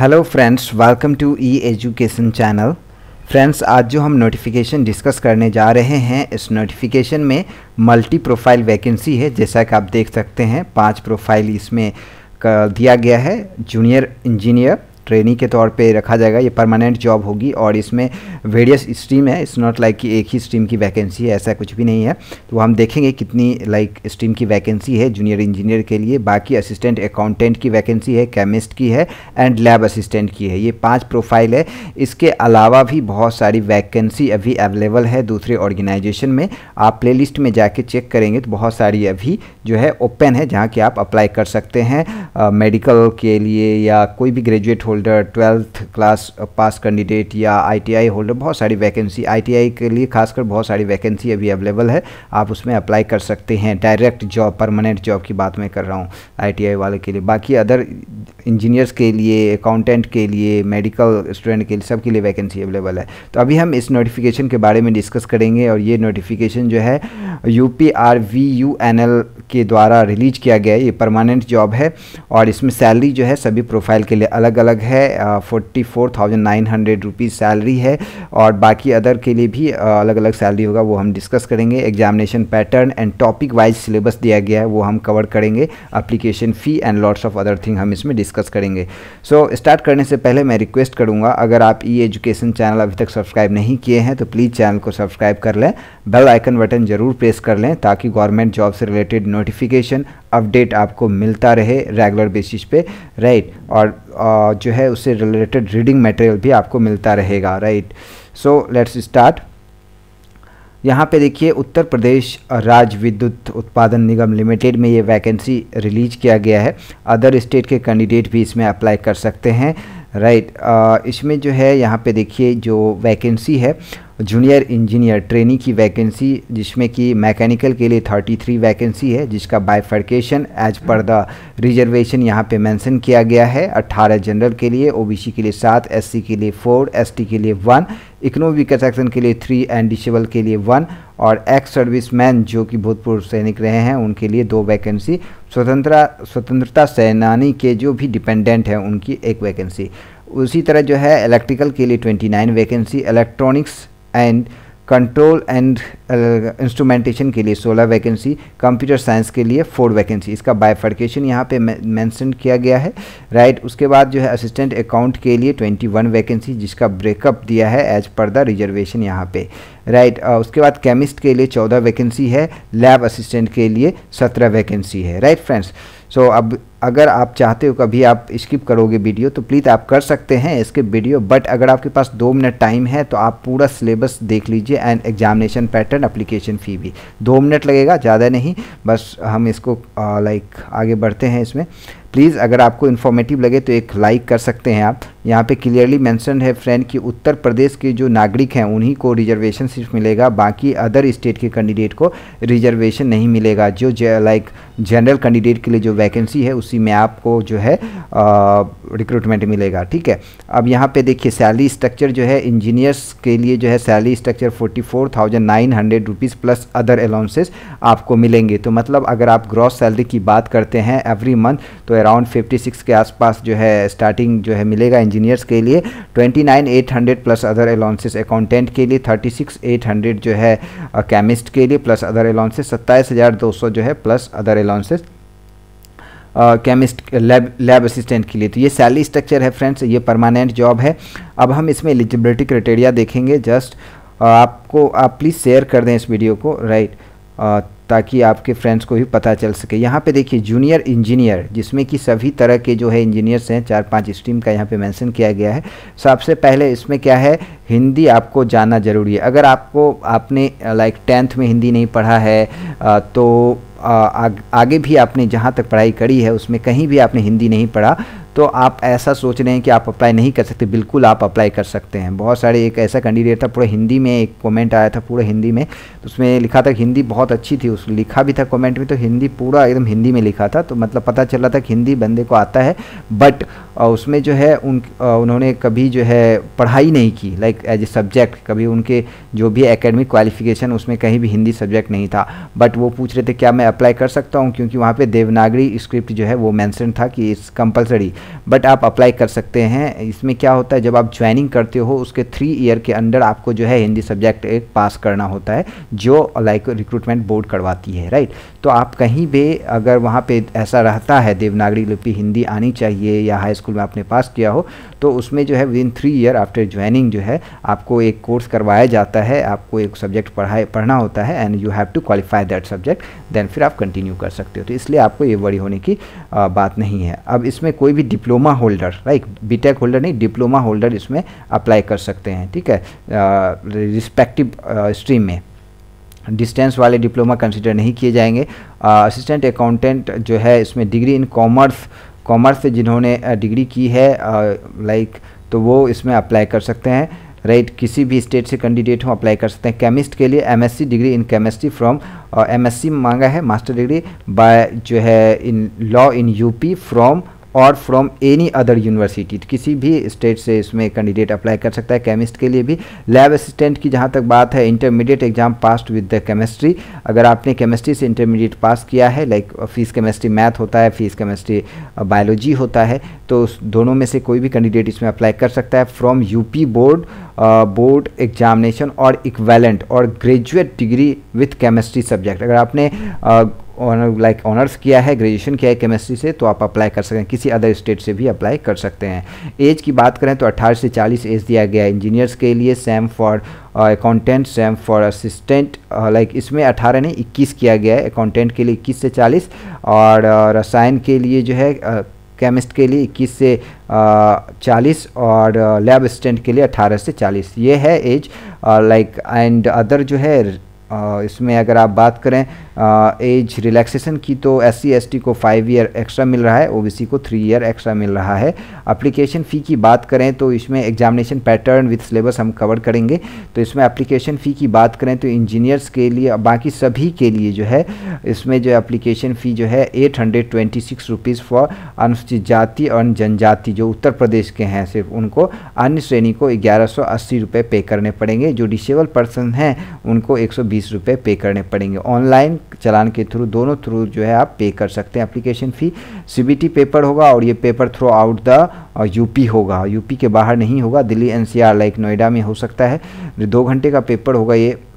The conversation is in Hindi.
Hello friends welcome to E education channel friends आज जो हम नोटिफिकेशन डिस्कस करने जा रहे हैं इस नोटिफिकेशन में मल्टी प्रोफाइल वैकेंसी है जैसा कि आप देख सकते हैं पांच प्रोफाइल इसमें दिया गया है जूनियर इंजीनियर ट्रेनिंग के तौर पे रखा जाएगा ये परमानेंट जॉब होगी और इसमें वेरियस स्ट्रीम है इट्स नॉट लाइक कि एक ही स्ट्रीम की वैकेंसी है ऐसा कुछ भी नहीं है तो हम देखेंगे कितनी लाइक स्ट्रीम की वैकेंसी है जूनियर इंजीनियर के लिए बाकी असिस्टेंट अकाउंटेंट की वैकेंसी है केमिस्ट की है एंड लैब असिस्टेंट की है ये पाँच प्रोफाइल है इसके अलावा भी बहुत सारी वैकेंसी अभी अवेलेबल है दूसरे ऑर्गेनाइजेशन में आप प्ले में जाके चेक करेंगे तो बहुत सारी अभी जो है ओपन है जहाँ कि आप अप्लाई कर सकते हैं मेडिकल के लिए या कोई भी graduate holder twelfth class pass candidate या आईटीआई होल्डर बहुत सारी वैकेंसी आईटीआई के लिए खासकर बहुत सारी वैकेंसी अभी अवेलेबल है आप उसमें अप्लाई कर सकते हैं डायरेक्ट जॉब परमानेंट जॉब की बात मैं कर रहा हूँ आई वाले के लिए बाकी अदर इंजीनियर्स के लिए अकाउंटेंट के लिए मेडिकल स्टूडेंट के लिए सबके लिए वैकेंसी अवेलेबल है तो अभी हम इस नोटिफिकेशन के बारे में डिस्कस करेंगे और ये नोटिफिकेशन जो है U P R V U N L के के द्वारा रिलीज किया गया ये परमानेंट जॉब है और इसमें सैलरी जो है सभी प्रोफाइल के लिए अलग अलग है forty four thousand nine hundred rupees salary है और बाकी अदर के लिए भी अलग अलग सैलरी होगा वो हम डिस्कस करेंगे examination pattern and topic wise syllabus दिया गया है वो हम कवर करेंगे application fee and lots of other thing हम इसमें डिस्कस करेंगे सो so, स्टार्ट करने से पहले मैं रिक्वेस्ट करूँगा अगर आप ई एजुकेशन चैनल अभी तक सब्सक्राइब नहीं किए हैं तो प्लीज़ चैनल को सब्सक्राइब कर लें बेल आइकन बटन जरूर प्रेस कर लें ताकि गवर्नमेंट जॉब से रिलेटेड नोट नोटिफिकेशन अपडेट आपको मिलता रहे रेगुलर बेसिस पे राइट और जो है उससे रिलेटेड रीडिंग मटेरियल भी आपको मिलता रहेगा राइट सो लेट्स स्टार्ट यहाँ पे देखिए उत्तर प्रदेश राज्य विद्युत उत्पादन निगम लिमिटेड में ये वैकेंसी रिलीज किया गया है अदर स्टेट के कैंडिडेट भी इसमें अप्लाई कर सकते हैं राइट right. इसमें जो है यहाँ पे देखिए जो वैकेंसी है जूनियर इंजीनियर ट्रेनी की वैकेंसी जिसमें कि मैकेनिकल के लिए 33 वैकेंसी है जिसका bifurcation as per the reservation यहाँ पे मेंशन किया गया है 18 जनरल के लिए ओबीसी के लिए सात एससी के लिए फोर एसटी के लिए वन इकोनॉमिक सेक्शन के लिए थ्री एंड डिसेबल के लिए वन और एक्स सर्विसमैन जो कि भूतपूर्व सैनिक रहे हैं उनके लिए दो वैकेंसी स्वतंत्रता स्वतंत्रता सेनानी के जो भी डिपेंडेंट हैं उनकी एक वैकेंसी उसी तरह जो है इलेक्ट्रिकल के लिए 29 vacancy electronics and control and instrumentation के लिए 16 वैकेंसी कंप्यूटर साइंस के लिए 4 वैकेंसी इसका बायफर्केशन यहाँ पे मेंशन किया गया है राइट right? उसके बाद जो है असिस्टेंट अकाउंट के लिए 21 वैकेंसी जिसका ब्रेकअप दिया है एज पर द रिजर्वेशन यहाँ पे राइट right, uh, उसके बाद केमिस्ट के लिए 14 वैकेंसी है लैब असिस्टेंट के लिए 17 वैकेंसी है right right, friends so so, अब अगर आप चाहते हो कभी आप स्किप करोगे वीडियो तो प्लीज़ आप कर सकते हैं स्किप वीडियो बट अगर आपके पास दो मिनट टाइम है तो आप पूरा सिलेबस देख लीजिए and examination pattern application fee भी दो मिनट लगेगा ज़्यादा नहीं बस हम इसको लाइक आगे बढ़ते हैं इसमें प्लीज़ अगर आपको इन्फॉर्मेटिव लगे तो एक लाइक कर सकते हैं आप यहाँ पे क्लियरली मैंसन है फ्रेंड कि उत्तर प्रदेश के जो नागरिक हैं उन्हीं को रिजर्वेशन सिर्फ मिलेगा बाकी अदर स्टेट के कैंडिडेट को रिजर्वेशन नहीं मिलेगा जो लाइक जनरल कैंडिडेट के लिए जो वैकेंसी है उसी में आपको जो है रिक्रूटमेंट मिलेगा ठीक है अब यहाँ पे देखिए सैलरी स्ट्रक्चर जो है इंजीनियर्स के लिए जो है salary structure forty four thousand nine hundred rupees plus other allowances आपको मिलेंगे तो मतलब अगर आप ग्रॉस सैलरी की बात करते हैं एवरी मंथ तो अराउंड फिफ्टी सिक्स के आसपास जो है स्टार्टिंग जो है मिलेगा इंजीनियर्स के लिए twenty nine eight hundred plus other allowances accountant के लिए थर्टी सिक्स एट हंड्रेड जो है केमिस्ट uh, के लिए प्लस अदर अलाउंसेस सत्ताईस हज़ार दो सौ जो है plus other allowances chemist lab lab assistant के लिए तो ये सैलरी स्ट्रक्चर है फ्रेंड्स ये परमानेंट जॉब है अब हम इसमें एलिजिबिलिटी क्राइटेरिया देखेंगे जस्ट uh, आपको आप प्लीज़ शेयर कर दें इस वीडियो को राइट right? uh, ताकि आपके फ्रेंड्स को भी पता चल सके यहाँ पे देखिए जूनियर इंजीनियर जिसमें कि सभी तरह के जो है इंजीनियर्स हैं चार पांच स्ट्रीम का यहाँ पे मेंशन किया गया है सबसे पहले इसमें क्या है हिंदी आपको जानना ज़रूरी है अगर आपको आपने लाइक टेंथ में हिंदी नहीं पढ़ा है तो आगे भी आपने जहाँ तक पढ़ाई करी है उसमें कहीं भी आपने हिंदी नहीं पढ़ा तो आप ऐसा सोच रहे हैं कि आप अप्लाई नहीं कर सकते बिल्कुल आप अप्लाई कर सकते हैं बहुत सारे एक ऐसा कैंडिडेट था पूरा हिंदी में एक कमेंट आया था पूरा हिंदी में तो उसमें लिखा था हिंदी बहुत अच्छी थी उस लिखा भी था कमेंट में तो हिंदी पूरा एकदम हिंदी में लिखा था तो मतलब पता चला था कि हिंदी बंदे को आता है बट उसमें जो है उन उन्होंने कभी जो है पढ़ाई नहीं की लाइक एज ए सब्जेक्ट कभी उनके जो भी एकेडमिक क्वालिफिकेशन उसमें कहीं भी हिंदी सब्जेक्ट नहीं था बट वो पूछ रहे थे क्या मैं अप्लाई कर सकता हूँ क्योंकि वहाँ पर देवनागरी स्क्रिप्ट जो है वो मैंसन था कि इस कंपल्सरी बट आप अप्लाई कर सकते हैं इसमें क्या होता है जब आप ज्वाइनिंग करते हो उसके थ्री ईयर के अंडर आपको जो है हिंदी सब्जेक्ट एक पास करना होता है जो लाइक रिक्रूटमेंट बोर्ड करवाती है राइट तो आप कहीं भी अगर वहाँ पे ऐसा रहता है देवनागरी लिपि हिंदी आनी चाहिए या हाई स्कूल में आपने पास किया हो तो उसमें जो है within three year after joining जो है आपको एक कोर्स करवाया जाता है आपको एक सब्जेक्ट पढ़ाए पढ़ना होता है and you have to qualify that subject then फिर आप कंटिन्यू कर सकते हो तो इसलिए आपको ये वरी होने की आ, बात नहीं है अब इसमें कोई भी diploma holder right B Tech holder नहीं डिप्लोमा होल्डर इसमें अप्लाई कर सकते हैं ठीक है रिस्पेक्टिव स्ट्रीम में डिस्टेंस वाले डिप्लोमा कंसिडर नहीं किए जाएंगे असिस्टेंट अकाउंटेंट जो है इसमें डिग्री इन कॉमर्स कॉमर्स से जिन्होंने डिग्री की है लाइक तो वो इसमें अप्लाई कर सकते हैं राइट right, किसी भी स्टेट से कैंडिडेट हो अप्लाई कर सकते हैं केमिस्ट के लिए MSc degree in chemistry from MSc मांगा है मास्टर डिग्री बाय जो है in law in UP from और फ्रॉम एनी अदर यूनिवर्सिटी किसी भी स्टेट से इसमें कैंडिडेट अप्लाई कर सकता है केमिस्ट के लिए भी लैब असिस्टेंट की जहाँ तक बात है intermediate exam passed with the chemistry अगर आपने केमिस्ट्री से इंटरमीडिएट पास किया है लाइक फीस केमिस्ट्री मैथ होता है फीस केमिस्ट्री बायोलॉजी होता है तो दोनों में से कोई भी कैंडिडेट इसमें अप्लाई कर सकता है from UP board board examination और इक्वेलेंट और graduate degree with chemistry subject अगर आपने uh, ऑनर लाइक ऑनर्स किया है ग्रेजुएशन किया है केमिस्ट्री से तो आप अप्लाई कर सकते हैं किसी अदर स्टेट से भी अप्लाई कर सकते हैं एज की बात करें तो 18 से 40 एज दिया गया है इंजीनियर्स के लिए same for accountant same for assistant like इसमें 18 नहीं 21 किया गया है अकाउंटेंट के लिए 21 से 40 और uh, रसायन के लिए जो है uh, केमिस्ट के लिए 21 uh, uh, से चालीस और लैब असिस्टेंट के लिए 18 से 40 ये है एज लाइक एंड अदर जो है इसमें अगर आप बात करें एज रिलैक्सेशन की तो एस सी को फाइव ईयर एक्स्ट्रा मिल रहा है ओबीसी को थ्री ईयर एक्स्ट्रा मिल रहा है अप्लीकेशन फ़ी की बात करें तो इसमें एग्जामिनेशन पैटर्न विथ सिलेबस हम कवर करेंगे तो इसमें अप्लीकेशन फ़ी की बात करें तो इंजीनियर्स के लिए बाकी सभी के लिए जो है इसमें जो एप्लीकेशन फ़ी जो है eight hundred twenty six rupees for अनुसूचित जाति और जनजाति जो उत्तर प्रदेश के हैं सिर्फ उनको अन्य श्रेणी को ग्यारह सौ अस्सी रुपये पे करने पड़ेंगे जो डिसेबल पर्सन हैं उनको एक सौ बीस रुपये पे करने पड़ेंगे ऑनलाइन चलान के थ्रू दोनों थ्रू जो है आप पे कर सकते हैं एप्लीकेशन फ़ी सीबीटी पेपर होगा और ये paper throughout the UP होगा यूपी के बाहर नहीं होगा दिल्ली एनसीआर लाइक नोएडा में हो सकता है दो घंटे का पेपर होगा ये